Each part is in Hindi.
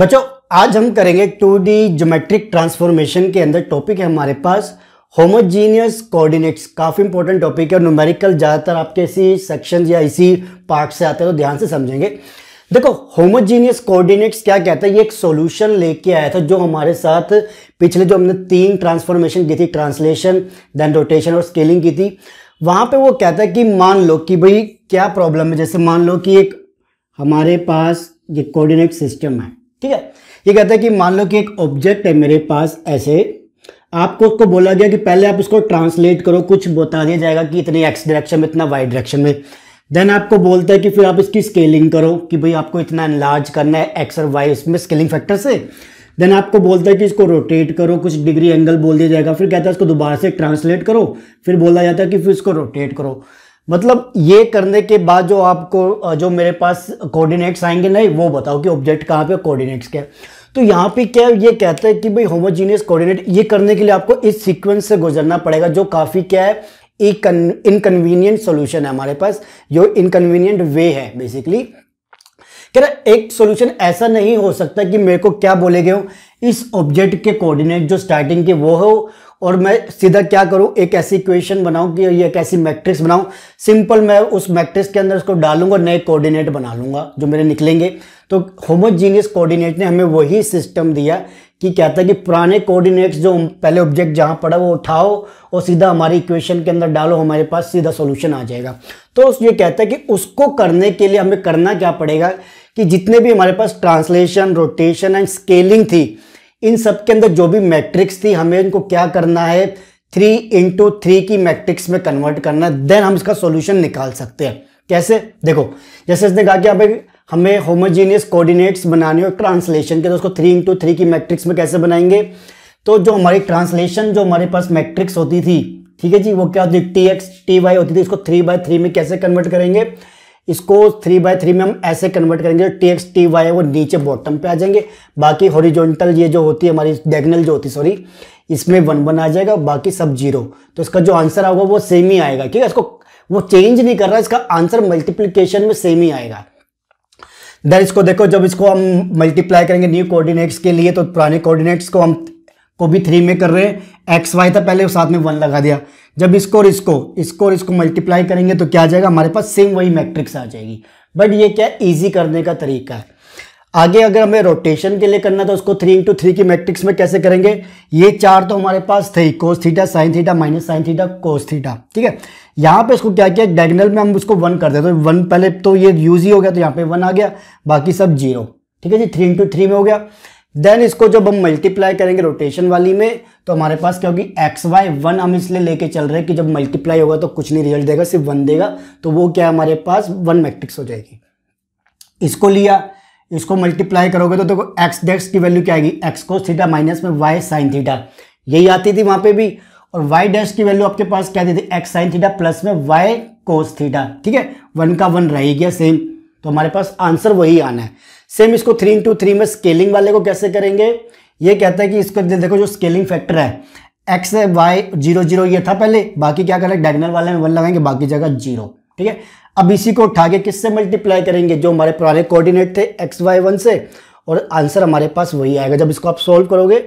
बच्चों आज हम करेंगे टू डी जोमेट्रिक ट्रांसफॉर्मेशन के अंदर टॉपिक है हमारे पास होमोजीनियस कोऑर्डिनेट्स काफ़ी इंपॉर्टेंट टॉपिक है और न्यूमेरिकल ज़्यादातर आपके इसी सेक्शन या इसी पार्ट से आते हैं तो ध्यान से समझेंगे देखो होमोजीनियस कोऑर्डिनेट्स क्या कहता है ये एक सॉल्यूशन लेके आया था जो हमारे साथ पिछले जो हमने तीन ट्रांसफॉर्मेशन की थी ट्रांसलेशन देन रोटेशन और स्केलिंग की थी वहाँ पर वो कहता है कि मान लो कि भाई क्या प्रॉब्लम है जैसे मान लो कि एक हमारे पास ये कोऑर्डिनेट सिस्टम है ठीक है ये कहता है कि मान लो कि एक ऑब्जेक्ट है मेरे पास ऐसे आपको उसको बोला गया कि पहले आप उसको ट्रांसलेट करो कुछ बता दिया जाएगा कि इतने एक्स डायरेक्शन में इतना वाई डायरेक्शन में देन आपको बोलता है कि फिर आप इसकी स्केलिंग करो कि भाई आपको इतना एनलार्ज करना है एक्स और वाई उसमें स्केलिंग फैक्टर से देन आपको बोलता है कि इसको रोटेट करो कुछ डिग्री एंगल बोल दिया जाएगा फिर कहता है इसको दोबारा से ट्रांसलेट करो फिर बोला जाता है कि फिर इसको रोटेट करो मतलब ये करने के बाद जो आपको जो मेरे पास कोऑर्डिनेट्स आएंगे नहीं वो बताओ कि ऑब्जेक्ट कहाँ पे कोऑर्डिनेट्स क्या तो यहाँ पे क्या ये कहता है कि भाई होमोजीनियस कोऑर्डिनेट ये करने के लिए आपको इस सीक्वेंस से गुजरना पड़ेगा जो काफ़ी क्या है एक इनकन्वीनियंट सोल्यूशन है हमारे पास जो इनकन्वीनियंट वे है बेसिकली कह रहा एक सोल्यूशन ऐसा नहीं हो सकता कि मेरे को क्या बोले गए हो इस ऑब्जेक्ट के कोऑर्डिनेट जो स्टार्टिंग के वो हो और मैं सीधा क्या करूं एक ऐसी इक्वेशन बनाऊं कि एक ऐसी मैट्रिक्स बनाऊं सिंपल मैं उस मैट्रिक्स के अंदर उसको डालूंगा नए कोऑर्डिनेट बना लूंगा जो मेरे निकलेंगे तो होमोजीनियस कोऑर्डिनेट ने हमें वही सिस्टम दिया कि कहता है कि पुराने कोऑर्डिनेट्स जो पहले ऑब्जेक्ट जहाँ पड़ा वो उठाओ और सीधा हमारी इक्वेशन के अंदर डालो हमारे पास सीधा सोल्यूशन आ जाएगा तो ये कहता है कि उसको करने के लिए हमें करना क्या पड़ेगा कि जितने भी हमारे पास ट्रांसलेशन रोटेशन एंड स्केलिंग थी इन सब के अंदर जो भी मैट्रिक्स थी हमें इनको क्या करना है थ्री इंटू थ्री की मैट्रिक्स में कन्वर्ट करना है देन हम इसका सोल्यूशन निकाल सकते हैं कैसे देखो जैसे इसने कहा कि अब हमें होमोजीनियस कोऑर्डिनेट्स बनाने हो ट्रांसलेशन के तो उसको थ्री इंटू थ्री की मैट्रिक्स में कैसे बनाएंगे तो जो हमारी ट्रांसलेशन जो हमारे पास मैट्रिक्स होती थी ठीक है जी वो क्या होती टी एक्स टी वाई होती थी इसको थ्री बाय थ्री में कैसे कन्वर्ट करेंगे इसको थ्री बाय थ्री में हम ऐसे कन्वर्ट करेंगे टी एक्स टी वाई वो नीचे बॉटम पे आ जाएंगे बाकी हॉरिजॉन्टल ये जो होती है हमारी डेगनल जो होती है सॉरी इसमें वन वन आ जाएगा बाकी सब जीरो तो इसका जो आंसर होगा वो सेम ही आएगा ठीक है इसको वो चेंज नहीं कर रहा इसका आंसर मल्टीप्लीकेशन में सेम ही आएगा दर इसको देखो जब इसको हम मल्टीप्लाई करेंगे न्यू कोऑर्डिनेट्स के लिए तो पुराने कोऑर्डिनेट्स को हम को भी थ्री में कर रहे हैं एक्स वाई था पहले साथ में वन लगा दिया जब इसको और इसको इसको और इसको मल्टीप्लाई करेंगे तो क्या आ जाएगा हमारे पास सेम वही मैट्रिक्स आ जाएगी बट ये क्या ईजी करने का तरीका है आगे अगर हमें रोटेशन के लिए करना तो उसको थ्री इंटू थ्री की मैट्रिक्स में कैसे करेंगे ये चार तो हमारे पास थे cos theta sine theta minus sine theta cos theta ठीक है यहाँ पे इसको क्या किया डायगनल में हम उसको वन कर देते तो वन पहले तो ये यूज ही हो गया तो यहाँ पे वन आ गया बाकी सब जीरो ठीक है जी थ्री इंटू थ्री में हो गया देन इसको जब हम मल्टीप्लाई करेंगे रोटेशन वाली में तो हमारे पास क्या होगी एक्स वाई वन हम इसलिए लेके चल रहे हैं कि जब मल्टीप्लाई होगा तो कुछ नहीं रिजल्ट देगा सिर्फ वन देगा तो वो क्या हमारे पास वन मैट्रिक्स हो जाएगी इसको लिया इसको मल्टीप्लाई करोगे तो देखो तो एक्स डेक्स की वैल्यू क्या आएगी एक्स को थीटा माइनस में वाई साइन थीटा यही आती थी वहां पे भी और वाई डैश की वैल्यू आपके पास क्या आती थी एक्स साइन थीटा प्लस में वाई कोस थीटा ठीक है वन का वन रह गया सेम तो हमारे पास आंसर वही आना है सेम इसको थ्री इंटू थ्री में स्केलिंग वाले को कैसे करेंगे ये कहता है कि इसको देखो जो स्केलिंग फैक्टर है एक्स वाई जीरो जीरो ये था पहले बाकी क्या करें डायगनल वाले में वन लगाएंगे बाकी जगह जीरो ठीक है अब इसी को उठा के किससे मल्टीप्लाई करेंगे जो हमारे पुराने कोऑर्डिनेट थे एक्स वाई वन से और आंसर हमारे पास वही आएगा जब इसको आप सोल्व करोगे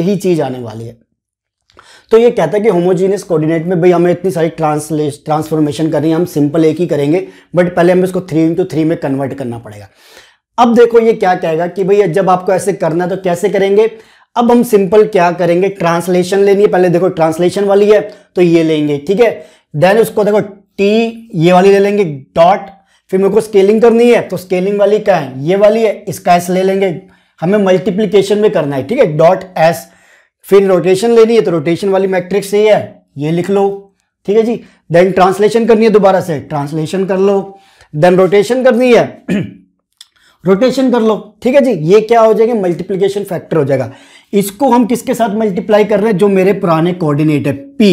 यही चीज़ आने वाली है तो ये कहता है कि होमोजीनियस कोऑर्डिनेट में भाई हमें इतनी सारी ट्रांसले ट्रांसफॉर्मेशन करनी है हम सिंपल एक ही करेंगे बट पहले हमें इसको थ्री इंटू थ्री में कन्वर्ट करना पड़ेगा अब देखो ये क्या कहेगा कि भैया जब आपको ऐसे करना है तो कैसे करेंगे अब हम सिंपल क्या करेंगे ट्रांसलेशन लेनी है पहले देखो ट्रांसलेशन वाली है तो ये लेंगे ठीक है देन उसको देखो टी ये वाली ले लेंगे डॉट फिर मेरे को स्केलिंग करनी है तो स्केलिंग वाली क्या है ये वाली है इसका एस ले लेंगे हमें मल्टीप्लीकेशन में करना है ठीक है डॉट एस फिर रोटेशन लेनी है तो रोटेशन वाली मैट्रिक्स ये है ये लिख लो ठीक है जी देन ट्रांसलेशन करनी है दोबारा से ट्रांसलेशन कर लो देन रोटेशन करनी है रोटेशन कर लो ठीक है जी ये क्या हो जाएगा मल्टीप्लीकेशन फैक्टर हो जाएगा इसको हम किसके साथ मल्टीप्लाई कर रहे हैं जो मेरे पुराने कोऑर्डिनेट है पी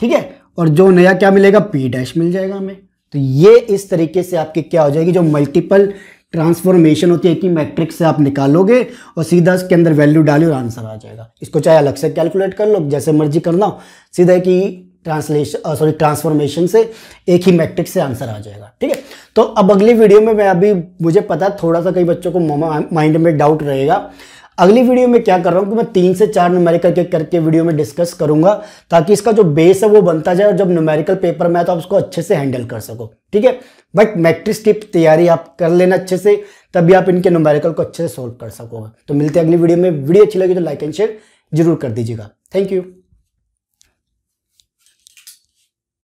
ठीक है और जो नया क्या मिलेगा पी डैश मिल जाएगा हमें तो ये इस तरीके से आपकी क्या हो जाएगी जो मल्टीपल ट्रांसफॉर्मेशन होती है कि मैट्रिक्स से आप निकालोगे और सीधा इसके अंदर वैल्यू डाले और आंसर आ जाएगा इसको चाहे अलग से कैलकुलेट कर लो जैसे मर्जी करना हो सीधा कि ट्रांसलेशन सॉरी ट्रांसफॉर्मेशन से एक ही मैट्रिक्स से आंसर आ जाएगा ठीक है तो अब अगली वीडियो में मैं अभी मुझे पता है थोड़ा सा कई बच्चों को माइंड में डाउट रहेगा अगली वीडियो में क्या कर रहा हूँ कि मैं तीन से चार न्यूमेरिकल के करके वीडियो में डिस्कस करूंगा ताकि इसका जो बेस है वो बनता जाए और जब न्यूमेरिकल पेपर में आए तो आप उसको अच्छे से हैंडल कर सको ठीक है बट मैट्रिक्स की तैयारी आप कर लेना अच्छे से तभी आप इनके न्यूमेरिकल को अच्छे से सोल्व कर सकोगे तो मिलते हैं अगली वीडियो में वीडियो अच्छी लगी तो लाइक एंड शेयर जरूर कर दीजिएगा थैंक यू